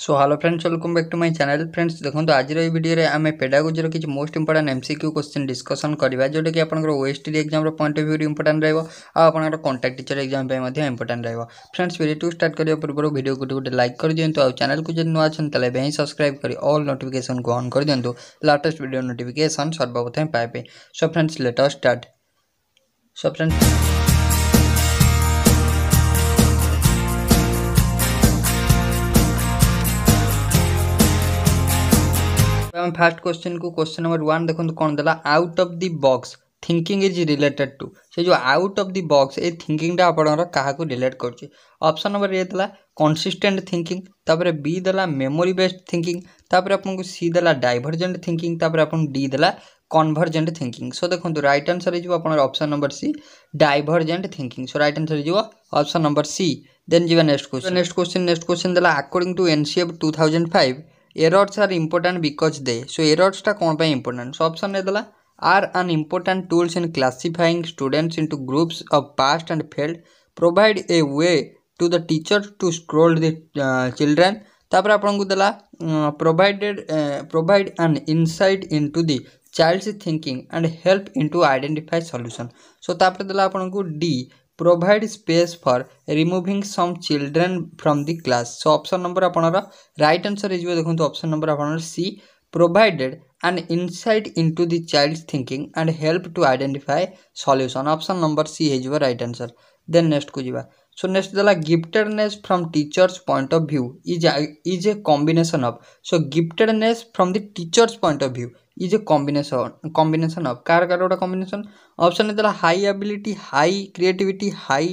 So hello friends welcome back to my channel friends देखो आज video आम पेडागोजीर किसी most important MCQ question discussion करवा जोटा कि आपंकर OST exam point of view important रहा कंटाक्ट टीचर एग्जाम इंपोर्टा रहा फ्रेंड्स भिडियो टू स्टार्ट करने पूर्व भिडियो गोटे गोटे लाइक कर दिंतु आ चैनल को जो नुआ अच्छा लाइव ही सब्सक्राइब कर अल नोटिफिकेसन को अन् कर दिंतु लाटेस्ट भिडियो नोटिफिकेसन सर्वप्रथम पाए so friends let's start so friends आम फास्ट क्वेश्चन को क्वेश्चन नंबर वन देखो कौन देला out of the box thinking is related to সে যে আউট অফ দি বক্স এই থিঙ্কিংটা আপনার কাহকু রিলেট করছে অপশন নম্বর এ দেলা কনসিষ্টেন্ট থিঙ্কিং তাপরে বি দেলা মেমোরি বেসড থিঙ্কিং তাপরে আপনার সি দেলা ডাইভরজেন্ট থিঙ্কিং তাপরে আপনার ডি দেলা কনভরজেন্ট থিঙ্কিং সো দেখুন রাইট আনসর হয়ে আপনার option number C divergent thinking so right answer হয়ে অপশন নম্বর সি দেন যা next question next question next question দেলা according to NCF two thousand five errors are important because they so ଏରର୍ସଟା କ'ଣ ପାଇଁ important so option ଦେଇଦେଲା are an important tools in classifying students into groups of passed and failed provide a way to the teacher to scroll the children ତାପରେ ଆପଣଙ୍କୁ ଦେଲା provided provide ଆନ୍ insight into the child's thinking and help into identify solution so ତାପରେ ଦେଲା ଆପଣଙ୍କୁ D provide space for removing some children from the class. So option number upon right answer is the option number upon C provided an insight into the child's thinking and help to identify solution. Option number C is your right answer. Then next को So next the giftedness from teacher's point of view is a, is a combination of. So giftedness from the teacher's point of view is a combination combination of कार कार गोटे combination option देला high ability high creativity high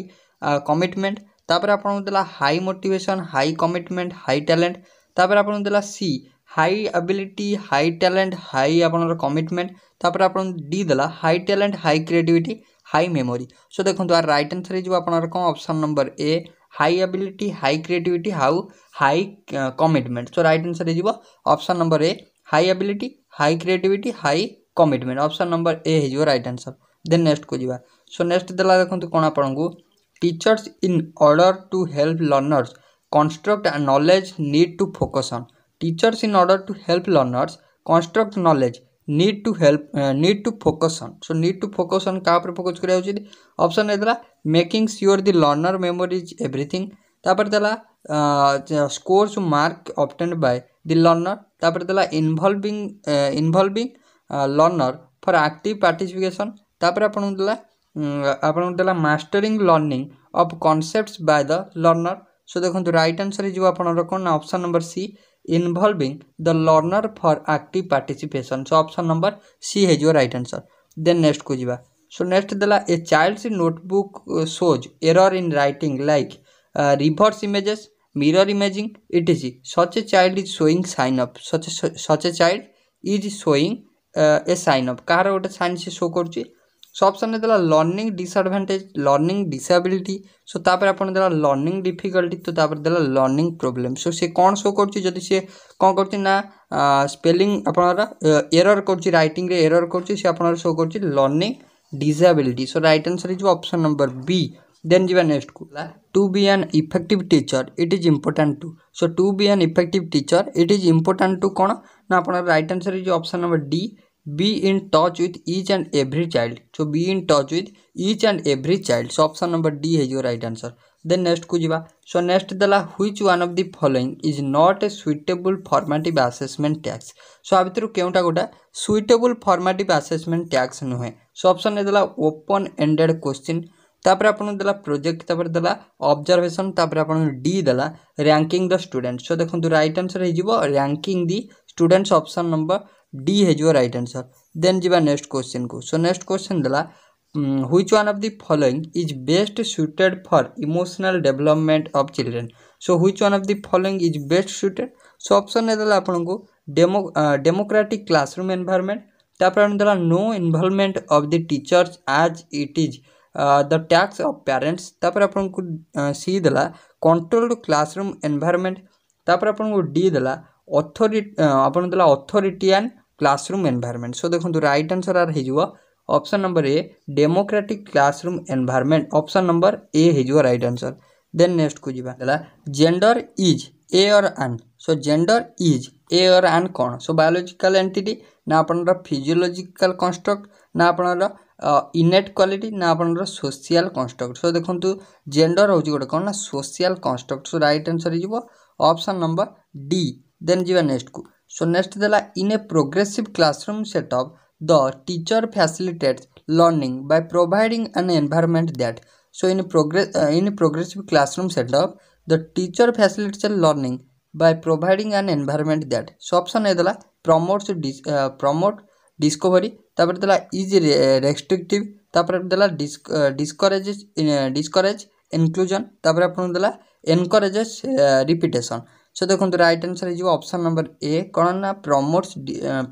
commitment ତାପରେ ଆପଣଙ୍କୁ ଦେଲା high motivation high commitment high talent ତାପରେ ଆପଣଙ୍କୁ ଦେଲା C high ability high talent high ଆପଣଙ୍କର କମିଟମେଣ୍ଟ ତାପରେ ଆପଣଙ୍କୁ ଡି ଦେଲା high talent high creativity high memory so ଦେଖନ୍ତୁ ଆର୍ ରାଇଟ୍ ଆନ୍ସର୍ ହେଇଯିବ ଆପଣଙ୍କର କ'ଣ option number A high ability high creativity how high commitment show right answer ହେଇଯିବ option number A high ability high creativity high commitment option number A ହେଇଯିବ right answer then ନେକ୍ସଟକୁ ଯିବା so next ଦେଲା ଦେଖନ୍ତୁ କ'ଣ ଆପଣଙ୍କୁ teachers in order to help learners construct knowledge need to focus on teachers in order to help learners construct knowledge need to help need to focus on so need to focus on କାହା ଉପରେ focus କରିବା ଉଚିତ option ଦେଇଦେଲା making sure the learner memorises everything ତାପରେ ଦେଲା scores mark obtained by the learner ତାପରେ ଦେଲା involving involving learner for active participation ତାପରେ ଆପଣଙ୍କୁ ଦେଲା ଆପଣଙ୍କୁ ଦେଲା mastering learning of concepts by the learner so ଦେଖନ୍ତୁ ରାଇଟ୍ ଆନ୍ସର୍ ହେଇଯିବ ଆପଣଙ୍କର କ'ଣ ନା option number C involving the learner for active participation so option number C ହେଇଯିବ ରାଇଟ୍ ଆନ୍ସର୍ ଦେନ୍ ନେକ୍ସଟକୁ ଯିବା ସୋ ନେକ୍ସଟ ଦେଲା a child's notebook shows error in writing like reverse images, mirror imaging, etc. Such a child is showing sign up. Such a, such a child is showing uh, a sign up. କାହାର ଗୋଟେ sign ସେ show କରୁଛି so ଅପସନ୍ରେ ଦେଲା learning disadvantage learning disability so ତାପରେ ଆପଣ ଦେଲା learning difficulty ତ ତାପରେ ଦେଲା ଲର୍ଣ୍ଣିଂ ପ୍ରୋବ୍ଲେମ୍ ସୋ ସେ କ'ଣ ଶୋ କରୁଛି ଯଦି ସିଏ କ'ଣ କରୁଛି ନା ସ୍ପେଲିଂ ଆପଣଙ୍କର ଏରର୍ କରୁଛି ରାଇଟିଂରେ ଏରର୍ କରୁଛି ସେ ଆପଣଙ୍କର ଶୋ କରୁଛି learning disability so right answer ହେଇଯିବ ଅପସନ୍ ନମ୍ବର ବି देन जी नेक्स्ट को to be an effective teacher it is important to so to be an effective teacher it is important to कौन ना आप रईट आनसर जो option number D be in touch with each and every child so be in touch with each and every child so option number D हो right answer then next को जी so next देला which one of the following is not a suitable formative assessment टैक्स so आ भितर के गोटा suitable formative assessment टैक्स नुहे सो अपसन देला ओपन एंडेड क्वेश्चन ତାପରେ ଆପଣଙ୍କୁ ଦେଲା ପ୍ରୋଜେକ୍ଟ ତାପରେ ଦେଲା ଅବଜର୍ଭେସନ୍ ତାପରେ ଆପଣଙ୍କୁ ଡି ଦେଲା ର୍ୟାଙ୍କିଂ ଦ ଷ୍ଟୁଡେଣ୍ଟ ସୋ ଦେଖନ୍ତୁ ରାଇଟ୍ ଆନ୍ସର୍ ହେଇଯିବ ranking the students option number D ହେଇଯିବ ରାଇଟ୍ ଆନ୍ସର୍ ଦେନ୍ ଯିବା ନେକ୍ସଟ କୋଶ୍ଚିନ୍କୁ ସୋ ନେକ୍ସଟ କୋଶ୍ଚିନ୍ ଦେଲା which one of the following is best suited for emotional development of children so which one of the following is best suited so option ने देला आपन को demo democratic classroom environment तापर देला no involvement of the teachers as it is the ಟ್ಯಾಕ್ಸ್ of parents ତାପରେ ଆପଣଙ୍କୁ C ଦେଲା କଣ୍ଟ୍ରୋଲ୍ଡ କ୍ଲାସରୁମ୍ ଏନ୍ଭାୟରମେଣ୍ଟ ତାପରେ ଆପଣଙ୍କୁ ଡି ଦେଲା ଅଥୋରି ଆପଣ ଦେଲା ଅଥୋରିଟିଆନ୍ କ୍ଲାସରୁମ୍ ଏନ୍ଭାୟରମେଣ୍ଟ ସୋ ଦେଖନ୍ତୁ ରାଇଟ୍ ଆନ୍ସର୍ ଆର୍ ହେଇଯିବ option number A democratic classroom environment option number A ହେଇଯିବ ରାଇଟ୍ ଆନ୍ସର୍ ଦେନ୍ ନେକ୍ସଟକୁ ଯିବା ହେଲା gender is a or an so gender is a or an କ'ଣ ସୋ ବାୟୋଲୋଜିକାଲ୍ ଏଣ୍ଟିଟି ନା ଆପଣଙ୍କର physiological construct ନା ଆପଣଙ୍କର ইনেট କ୍ୱାଲିଟି ନା ଆପଣଙ୍କର ସୋସିଆଲ କନଷ୍ଟ୍ରକ୍ଟ ସୋ ଦେଖନ୍ତୁ ଜେଣ୍ଡର ହେଉଛି ଗୋଟେ କ'ଣ ନା social construct so right answer ହେଇଯିବ ଅପସନ୍ ନମ୍ବର ଡି ଦେନ୍ ଯିବା ନେକ୍ସଟକୁ ସୋ ନେକ୍ସଟ ଦେଲା in a progressive classroom setup the teacher facilitates learning by providing an environment that so in ପ୍ରୋଗ୍ରେ in progressive classroom setup the teacher facilitates learning by providing an environment that so option ହେଇଦେଲା promotes promote discovery তারপরে দেলা is restrictive তারপরে দেলা ডিসকরেজেস ডিসকরেজ inclusion তারপরে আপনার দেলা encourages repetition so দেখুন right answer হয়ে অপশন নম্বর এ কোণ না promotes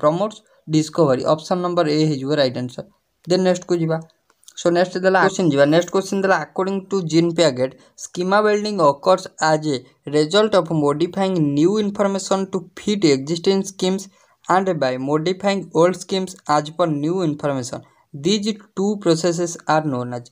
promotes discovery option number A হয়ে রাইট আনসর দেন নেক্সট কু যা सो नेक्स्ट देला क्वेश्चन जी नेक्स्ट क्वेश्चन देला according to Jean Piaget schema building occurs as a result of modifying new information to fit existing schemes and by modifying old schemes as per new information. are known as so known as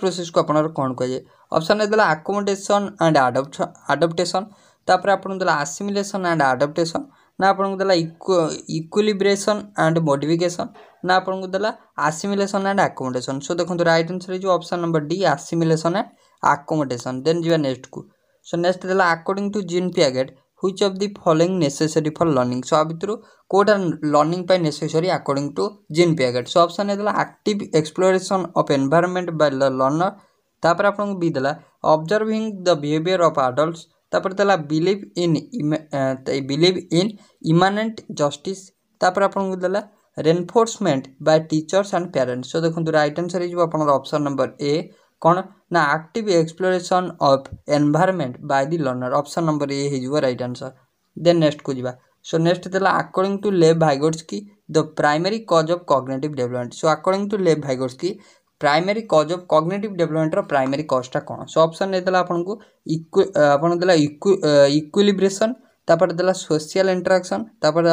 process ko দুইটা kon আপনার option কুযায় option দেলা accommodation adaptation adaptation apan তাপরে assimilation and adaptation na apan ନା ଆପଣଙ୍କୁ ଦେଲା modification and modification ନା ଆପଣଙ୍କୁ ଦେଲା ଆସିମିଲେସନ୍ ଆଣ୍ଡ ଆକୋମୋଡେସନ୍ ସୋ ଦେଖନ୍ତୁ right is option option d D assimilation and accommodation then next ନେକ୍ସଟକୁ ସୋ next ଦେଲା according to Jean piaget which of the following necessary for learning so abitru କୋଉଟା learning ପାଇଁ necessary according to Jean Piaget so option ଦେଲା active exploration of environment by the learner ତାପରେ ଆପଣଙ୍କୁ ବି ଦେଲା ଅବଜର୍ଭିଂ ଦ behaviour of adults ତାପରେ ଦେଲା believe in believe in immanent justice ତାପରେ ଆପଣଙ୍କୁ ଦେଲା reinforcement by teachers and parents so ଦେଖନ୍ତୁ ରାଇଟ୍ ଆନ୍ସର୍ ହେଇଯିବ ଆପଣଙ୍କର ଅପସନ୍ ନମ୍ବର ଏ କ'ଣ ନା active exploration of environment by the learner option number A ହେଇଯିବ ରାଇଟ୍ ଆନ୍ସର୍ ଦେନ୍ ନେକ୍ସଟକୁ ଯିବା ସୋ ନେକ୍ସଟ ଦେଲା according to Lev Vygotsky the primary cause of cognitive development so according to Lev Vygotsky primary cause of cognitive ଡେଭଲପମେଣ୍ଟର primary କଜ୍ଟା କ'ଣ so option ଦେଇଦେଲା ଆପଣଙ୍କୁ ଇକ୍ୱି ଆପଣଙ୍କୁ ଦେଲା ଇକ୍ୱିଲିବ୍ରେସନ୍ ତାପରେ ଦେଲା ସୋସିଆଲ୍ ଇଣ୍ଟରାକ୍ସନ୍ ତାପରେ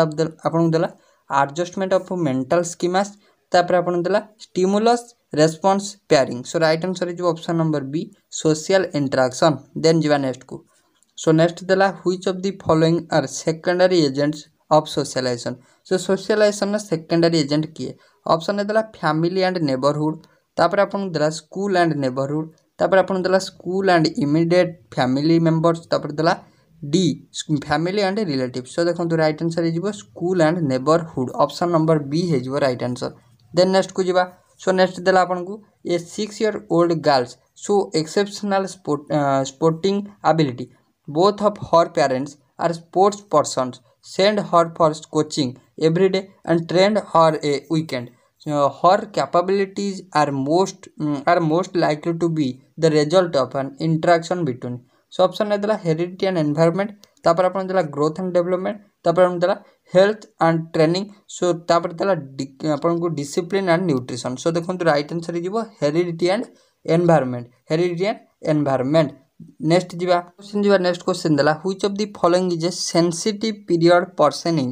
ଆପଣଙ୍କୁ ଦେଲା ଆଡ଼ଜଷ୍ଟମେଣ୍ଟ ଅଫ୍ ମେଣ୍ଟାଲ୍ ସ୍କିମାସ୍ ତାପରେ ଆପଣଙ୍କୁ ଦେଲା stimulus response pairing so right answer is option number B social interaction then जी नेक्स्ट को सो नेक्स्ट देला which of the following are secondary agents of socialization so socialization secondary agent किए option देला family and neighbourhood तापर आप देला school and neighbourhood तापर आप देला school and immediate family members तापर देला D family and relative so देखो रईट आनसर हो school and neighbourhood option number B हो रईट आनसर देन नेक्स्ट को जी सो नेक्स्ट देला आपन को a six year old girls show exceptional sporting ability both of her parents are sports persons send her for coaching every day and trained her a weekend her capabilities are most are most likely to be the result of an interaction between so option নেই দেলা heredity and environment তারপর আপনার দেলা growth and development ତାପରେ ଆପଣ ଦେଲା health and training show ତାପରେ ଦେଲା ଆପଣଙ୍କୁ discipline and nutrition so ଦେଖନ୍ତୁ ରାଇଟ୍ ଆନ୍ସର୍ ହେଇଯିବ heredity and environment heredity and environment next ଯିବା क्वेश्चन ଯିବା ନେକ୍ସଟ क्वेश्चन ଦେଲା which of the following is a sensitive period pertaining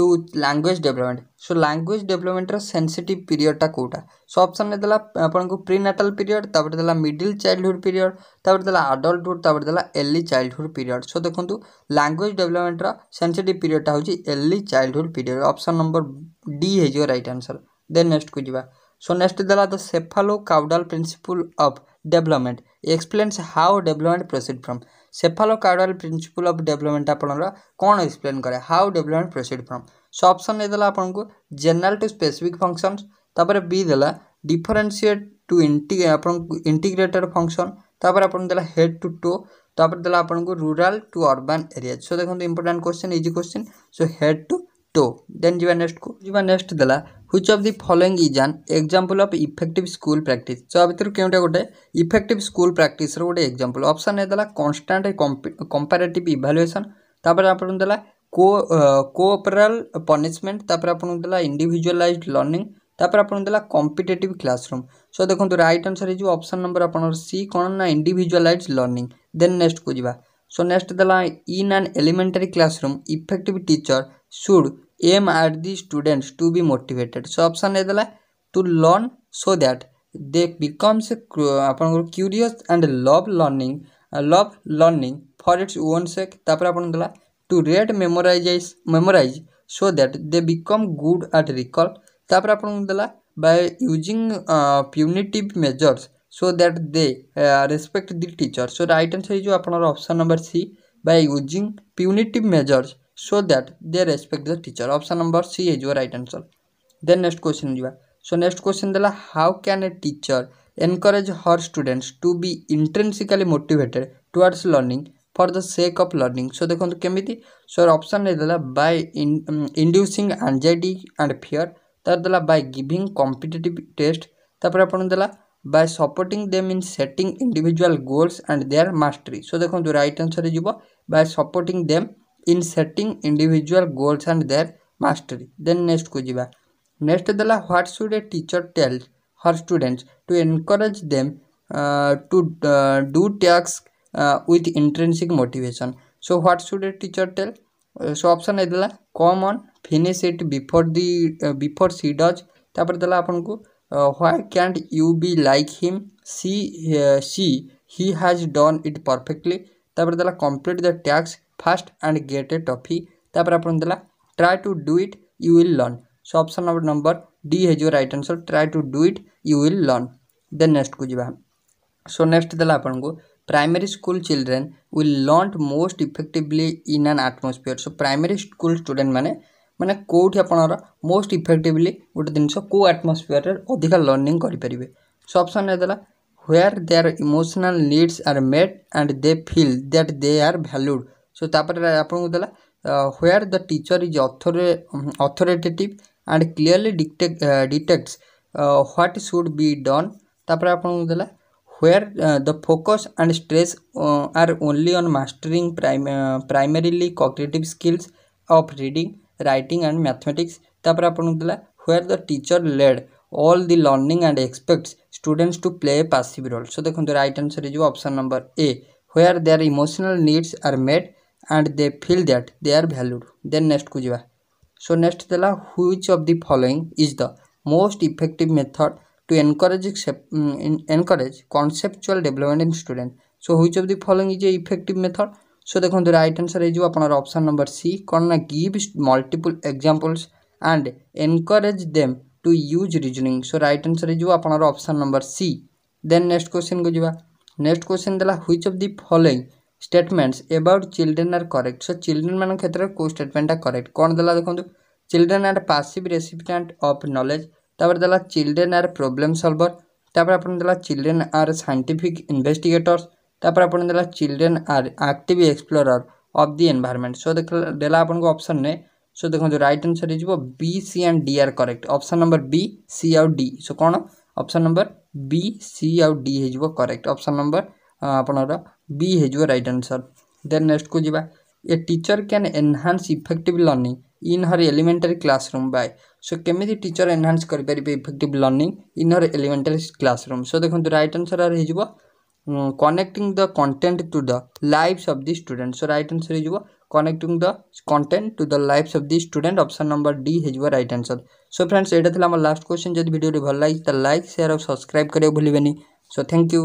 to language development so language ଡେଭଲପମେଣ୍ଟର sensitive ପିରିୟଡ଼ଟା କେଉଁଟା so ଅପସନ୍ରେ ଦେଲା ଆପଣଙ୍କୁ ପ୍ରିନାଟାଲ୍ ପିରିୟଡ଼ ତାପରେ ଦେଲା ମିଡ଼ିଲ୍ ଚାଇଲ୍ଡହୁଡ଼ ପିରିୟଡ଼ ତାପରେ ଦେଲା ଆଡ଼ଲ୍ଟହୁଡ଼ ତାପରେ ଦେଲା ଏର୍ଲି ଚାଇଲ୍ଡହୁଡ଼ ପିରିୟଡ଼ ସୋ ଦେଖନ୍ତୁ ଲାଙ୍ଗୁଏଜ୍ ଡେଭଲପମେଣ୍ଟର ସେନ୍ସିଟିଭ୍ ପିରିୟଡ଼ଟା ହେଉଛି early childhood period option number D ହେଇଯିବ ରାଇଟ୍ ଆନ୍ସର୍ ଦେନ୍ ନେକ୍ସଟକୁ ଯିବା ସୋ ନେକ୍ସଟ ଦେଲା the cephalocaudal principle of development explains how development proceed from cephalocaudal principle of development ଆପଣଙ୍କର କ'ଣ ଏକ୍ସପ୍ଲେନ୍ କରେ how development proceed from so option ଦେଇଦେଲା ଆପଣଙ୍କୁ general to specific functions ତାପରେ B ଦେଲା ଡିଫରେନ୍ସିଏଟ୍ ଟୁ ଇଣ୍ଟି ଆପଣଙ୍କୁ ଇଣ୍ଟିଗ୍ରେଟେଡ଼ ଫଙ୍କସନ୍ ତାପରେ ଆପଣଙ୍କୁ ଦେଲା ହେଡ଼୍ ଟୁ ଟୋ ତାପରେ ଦେଲା ଆପଣଙ୍କୁ rural to urban area so ଦେଖନ୍ତୁ important question easy question so head to toe. Then you are next, you are next dala. Which of the following is an example of effective school practice? So अभितर क्योंटा गोटे effective school practice रो गोटे example. Option है दला constant comparative evaluation. तापर आपन दला को कोऑपरल पनिशमेंट तापर आपन दला individualized learning. तापर आपन दला कॉम्पिटेटिव क्लासरूम सो देखो राइट आंसर है जो ऑप्शन नंबर आपन सी कोन ना इंडिविजुअलाइज्ड लर्निंग देन नेक्स्ट को जीवा सो नेक्स्ट दिला in an elementary classroom effective teacher should aim at the students to be motivated so option देदेला to learn so that they becomes आप curious and love learning love learning for its own sake आपला to rote memorize memorize so that they become good at recall तापर आपला by using punitive measures so that they uh, respect the teacher so right answer is আপনার option number c by using punitive measures so that they respect the teacher option number c is your right answer then next question jiba so next question dela how can a teacher encourage her students to be intrinsically motivated towards learning for the sake of learning so ଦେଖନ୍ତୁ କେମିତି so option ରେ ଦେଲା by inducing anxiety and fear ତାର ଦେଲା by giving competitive test ତାପରେ ଆପଣ ଦେଲା by supporting them in setting individual goals and their mastery so দেখନ୍ତୁ right answer ଯିବ by supporting them in setting individual goals and their mastery then next କୁ ଯିବା next ଦେଲା what should a teacher tell her students to encourage them uh, to uh, do tasks uh, with intrinsic motivation so what should a teacher tell uh, so option a देला come on finish it before the uh, before she does ତାପରେ ଦେଲା ଆପଣଙ୍କୁ why can't you be like him? See, uh, she, he has done it perfectly. তারপরে দেলা complete the task fast and get a toffee. তারপরে আপনার দেলা try to do it, you will learn. So option number D is your right answer. Try to do it, you will learn. Then next को जीवा. So next देला अपन को primary school children will learn most effectively in an atmosphere. So primary school student माने ମାନେ କେଉଁଠି ଆପଣଙ୍କର most effectively ଗୋଟେ ଜିନିଷ କେଉଁ ଆଟମସ୍ଫିୟରରେ ଅଧିକା ଲର୍ଣ୍ଣିଂ କରିପାରିବେ ସୋ ଅପସନ୍ ଦେଇଦେଲା where their emotional needs are met and they feel that they are valued so ତାପରେ ଆପଣଙ୍କୁ ଦେଲା ହ୍ୱେଆର୍ ଦ ଟିଚର୍ ଇଜ୍ ଅଥୋରେ authoritative and clearly detect detects what should be done ତାପରେ ଆପଣଙ୍କୁ ଦେଲା where uh, the focus and stress uh, are only on mastering prim primarily cognitive skills of reading writing and mathematics ତାପରେ ଆପଣଙ୍କୁ ଦେଲା where the teacher led all the learning and expects students to play a passive role so ଦେଖନ୍ତୁ right answer ହେଇଯିବ option number A where their emotional needs are met and they feel that they are valued then ନେକ୍ସଟକୁ ଯିବା so next ଦେଲା which of the following is the most effective method to encourage encourage conceptual development in student so which of the following is a effective method so দেখুন right answer হয়ে যাব আপনার option number C কোণ না give multiple examples and encourage them to use reasoning so right answer হয়ে যাব আপনার option number C then next question কু যা next question statements about children are correct so children मान क्षेत्र में कौ स्टेटमेंटा करेक्ट कौन देला देखो children are passive recipient of knowledge देला चिल्ड्रेन आर प्रोब्लेम सल्वर तापर आप देला चिल्ड्रेन आर साइंटिफिक इन्वेस्टिगेटर्स तपर आप children are active explore of the environment so देख देखा आपको अप्सन ने सो देखो जो रईट आनसर हो C and D are correct option number B C आउ डी सो कौन अप्सन नंबर बी सी आउ डी हो करेक्ट अप्सन नंबर आपणर बी हो रईट आनसर देन नेक्स्ट को जी a teacher can enhance effect learning in her elementary classroom by so केमी teacher enhance कर effect learning in her elementary classroom so देखो right answer are हो connecting the content to the lives of the student so right answer is connecting the content to the lives of the student option number d is your right answer so friends এটা ଥିଲା ଆମ last question যদি ভিডিওটি ଭଲ ଲାଗିଛି ତ like share ଆଉ ସବସ୍କ୍ରାଇব କରିବାକୁ ଭୁଲିବେନି so thank you